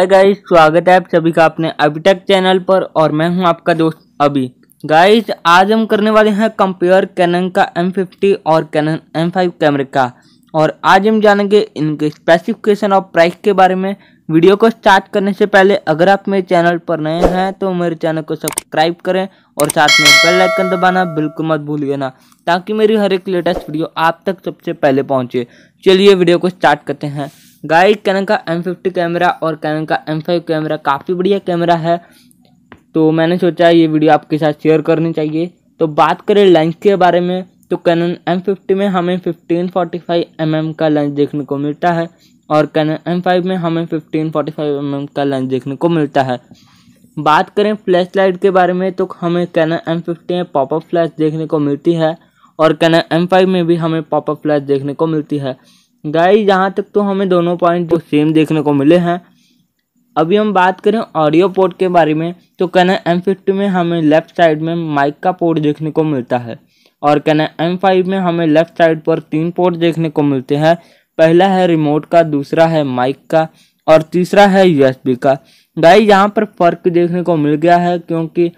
hi guys स्वागत है आप सभी का अपने अभी तक चैनल पर और मैं हूं आपका दोस्त अभी गाइस आज हम करने वाले हैं कंपेयर कैनन का M50 और कैनन M5 कैमरे का और आज हम जानेंगे इनके स्पेसिफिकेशन और प्राइस के बारे में वीडियो को स्टार्ट करने से पहले अगर आप मेरे चैनल पर नए हैं तो मेरे चैनल को सब्सक्राइब करें और साथ में बेल आइकन दबाना बिल्कुल मत भूलिए ना ताकि मेरी हर एक लेटेस्ट वीडियो आप तक सबसे पहले पहुंचे चलिए वीडियो को स्टार्ट करते हैं गाइस कैनन का एम फिफ्टी कैमरा और कैनन का एम फाइव कैमरा काफ़ी बढ़िया कैमरा है तो मैंने सोचा ये वीडियो आपके साथ शेयर करनी चाहिए तो बात करें लेंस के बारे में तो कैनन एम फिफ्टी में हमें fifteen forty five M M का लेंस देखने को मिलता है और कैनन एम फाइव में हमें fifteen forty five M M का लेंस देखने को मिलता है बात करें फ्लैश लाइट के बारे में तो हमें कैनन एम फिफ्टी में पॉपअप फ्लैश देखने को मिलती है और कैनन एम फाइव में भी हमें पॉपअप फ्लैश देखने को मिलती है गाइस यहाँ तक तो हमें दोनों पॉइंट सेम देखने को मिले हैं अभी हम बात करें ऑडियो पोर्ट के बारे में तो कहना एम फिफ्टी में हमें लेफ्ट साइड में माइक का पोर्ट देखने को मिलता है और कहना एम फाइव में हमें लेफ्ट साइड पर तीन पोर्ट देखने को मिलते हैं पहला है रिमोट का दूसरा है माइक का और तीसरा है यूएसबी का गाइस यहाँ पर फ़र्क देखने को मिल गया है क्योंकि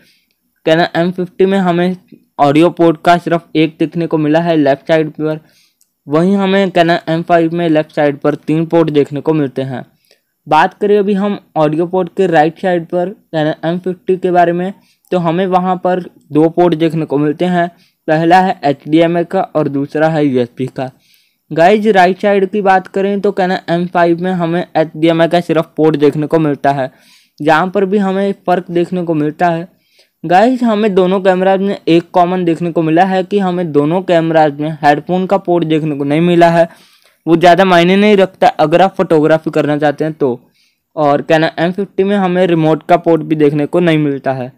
कहना एम फिफ्टी में हमें ऑडियो पोर्ट का सिर्फ एक देखने को मिला है लेफ्ट साइड पर वहीं हमें कैनन एम फाइव में लेफ्ट साइड पर तीन पोर्ट देखने को मिलते हैं बात करें अभी हम ऑडियो पोर्ट के राइट साइड पर कैनन एम फिफ्टी के बारे में तो हमें वहाँ पर दो पोर्ट देखने को मिलते हैं पहला है एच का और दूसरा है यू का गाइज राइट साइड की बात करें तो कैनन एम फाइव में हमें एच का सिर्फ पोर्ट देखने को मिलता है जहाँ पर भी हमें फ़र्क देखने को मिलता है गाइस हमें दोनों कैमराज में एक कॉमन देखने को मिला है कि हमें दोनों कैमराज में हेडफोन का पोर्ट देखने को नहीं मिला है वो ज़्यादा मायने नहीं रखता अगर आप फोटोग्राफी करना चाहते हैं तो और कहना एम फिफ्टी में हमें रिमोट का पोर्ट भी देखने को नहीं मिलता है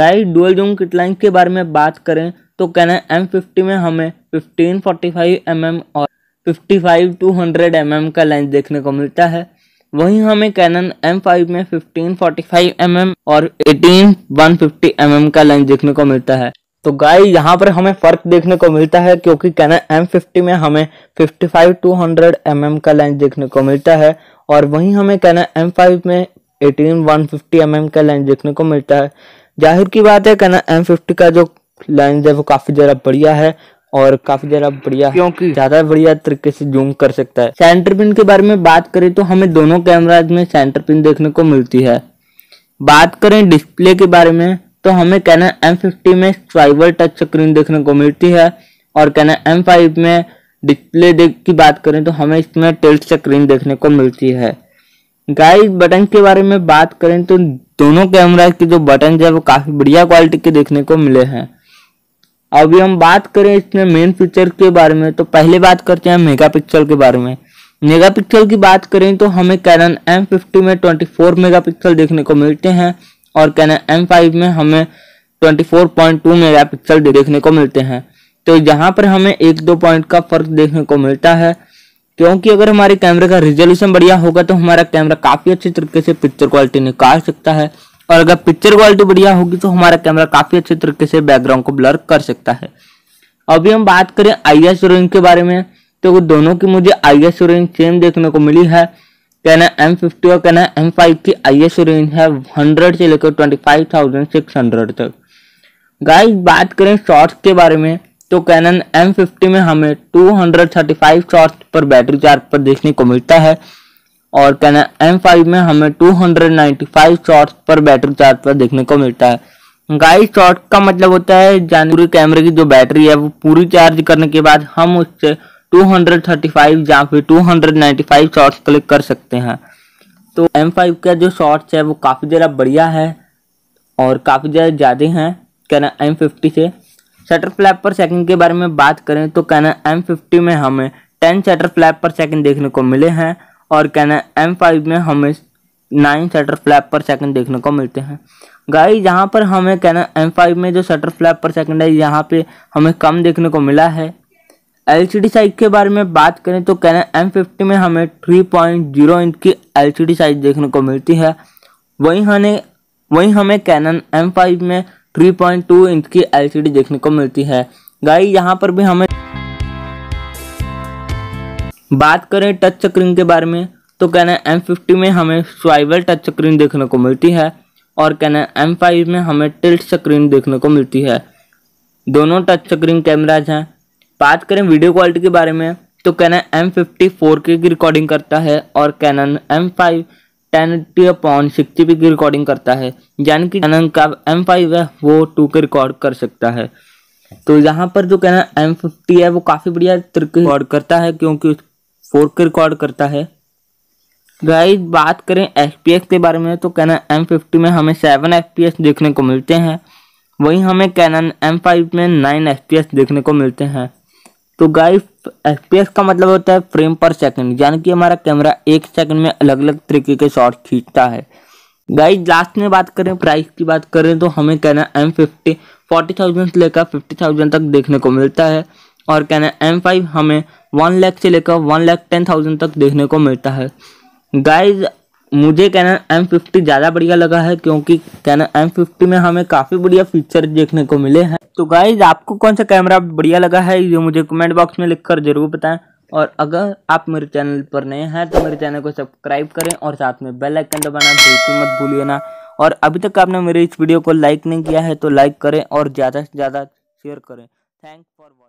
गाइस डुअल जूम किटलाइन के बारे में बात करें तो कहना एम फिफ्टी में हमें fifteen forty five M M और fifty five two hundred M M का लेंस देखने को मिलता है वहीं हमें कैनन M5 में 1545 mm और 18150 150 mm का लेंस देखने को मिलता है तो गाय यहाँ पर हमें फर्क देखने को मिलता है क्योंकि कैनन M50 में हमें 55 200 mm का लेंस देखने को मिलता है और वहीं हमें कैनन M5 में 18150 150 mm का लेंस देखने को मिलता है जाहिर की बात है कैनन M50 का जो लेंस है वो काफ़ी ज्यादा बढ़िया है और काफी ज्यादा बढ़िया क्योंकि ज्यादा बढ़िया तरीके से जूम कर सकता है सेंटर पिन के बारे में बात करें तो हमें दोनों कैमराज में सेंटर पिन देखने को मिलती है बात करें डिस्प्ले के बारे में तो हमें कैनन फिफ्टी में ट्राइवल टच स्क्रीन देखने को मिलती है और कैनन फाइव में डिस्प्ले की बात करें तो हमें इसमें टेल्ट स्क्रीन देखने को मिलती है गाइस बटन के बारे में बात करें तो दोनों कैमरा के जो बटन है वो काफ़ी बढ़िया क्वालिटी के देखने को मिले हैं अभी हम बात करें इसमें मेन फीचर के बारे में तो पहले बात करते हैं मेगापिक्सल के बारे में मेगापिक्सल की बात करें तो हमें कैनन एम फिफ्टी में ट्वेंटी फोर मेगापिक्सल देखने को मिलते हैं और कैनन एम फाइव में हमें twenty four point two mega pixel देखने को मिलते हैं तो यहाँ पर हमें एक दो पॉइंट का फर्क देखने को मिलता है क्योंकि अगर हमारे कैमरे का रिजोल्यूशन बढ़िया होगा तो हमारा कैमरा काफ़ी अच्छे तरीके से पिक्चर क्वालिटी निकाल सकता है और अगर पिक्चर क्वालिटी बढ़िया होगी तो हमारा कैमरा काफ़ी अच्छे तरीके से बैकग्राउंड को ब्लर कर सकता है अभी हम बात करें आई एस के बारे में तो दोनों की मुझे आई एस सेम देखने को मिली है कहना एम फिफ्टी और कहना एम फाइव की आई एस रेंज है हंड्रेड से लेकर twenty five thousand six hundred तक गाइस बात करें शॉर्ट्स के बारे में तो कैनन एम फिफ्टी में हमें two hundred thirty five shots पर बैटरी चार्ज पर देखने को मिलता है और कैन एम फाइव में हमें 295 शॉट्स पर बैटरी चार्ज पर देखने को मिलता है गाइस शॉट का मतलब होता है जान पूरी कैमरे की जो बैटरी है वो पूरी चार्ज करने के बाद हम उससे 235 या फिर 295 शॉट्स क्लिक कर सकते हैं तो एम फाइव का जो शॉट्स है वो काफ़ी ज़रा बढ़िया है और काफ़ी ज़्यादा ज़्यादा हैं कैनन एम फिफ्टी से शटर फ्लैप पर सेकंड के बारे में बात करें तो कैनन एम फिफ्टी में हमें ten shutter flap per second देखने को मिले हैं और कैनन एम फाइव में हमें nine shutter flap per second देखने को मिलते हैं गाइस यहाँ पर हमें कैनन एम फाइव में जो शटर फ्लैप पर सेकंड है यहाँ पे हमें कम देखने को मिला है एल सी डी साइज के बारे में बात करें तो कैनन एम फिफ्टी में हमें थ्री पॉइंट जीरो इंच की एल सी डी साइज देखने को मिलती है वहीं हमें वहीं हमें कैनन एम फाइव में थ्री पॉइंट टू इंच की एल सी डी देखने को मिलती है गाई यहाँ पर भी हमें बात करें टच स्क्रीन के बारे में तो कहना है एम फिफ्टी में हमें स्वाइवल टच स्क्रीन देखने को मिलती है और कहना है एम फाइव में हमें टिल्ट स्क्रीन देखने को मिलती है दोनों टच स्क्रीन कैमराज हैं बात करें वीडियो क्वालिटी के बारे में तो कहना एम फिफ्टी फोर के की रिकॉर्डिंग करता है और Canon M five ten T upon sixty P की रिकॉर्डिंग करता है यानी कि कैनन का एम फाइव है वो टू के रिकॉर्ड कर सकता है तो यहाँ पर जो कहना एम फिफ्टी है वो काफ़ी बढ़िया तरीके रिकॉर्ड करता है क्योंकि उस के रिकॉर्ड करता है गाइस बात करें एफ के बारे में तो कैनन एम फिफ्टी में हमें सेवन एफ देखने को मिलते हैं वहीं हमें कैनन एम फाइव में नाइन एफ देखने को मिलते हैं तो गाइस एफ का मतलब होता है फ्रेम पर सेकंड यानी कि हमारा कैमरा एक सेकंड में अलग अलग तरीके के शॉट खींचता है गाइस लास्ट में बात करें प्राइस की बात करें तो हमें Canon M fifty forty thousand से लेकर फिफ्टी थाउजेंड तक देखने को मिलता है और कैनन एम फाइव हमें वन लैख से लेकर वन लैख टेन थाउजेंड तक देखने को मिलता है गाइज मुझे कैनन एम फिफ्टी ज़्यादा बढ़िया लगा है क्योंकि कैनन एम फिफ्टी में हमें काफ़ी बढ़िया फीचर देखने को मिले हैं तो गाइज आपको कौन सा कैमरा बढ़िया लगा है ये मुझे कमेंट बॉक्स में लिखकर ज़रूर बताएं और अगर आप मेरे चैनल पर नए हैं तो मेरे चैनल को सब्सक्राइब करें और साथ में बेल आइकन दबाना बिल्कुल मत भूलिए ना और अभी तक आपने मेरे इस वीडियो को लाइक नहीं किया है तो लाइक करें और ज़्यादा से ज़्यादा शेयर करें थैंक फॉर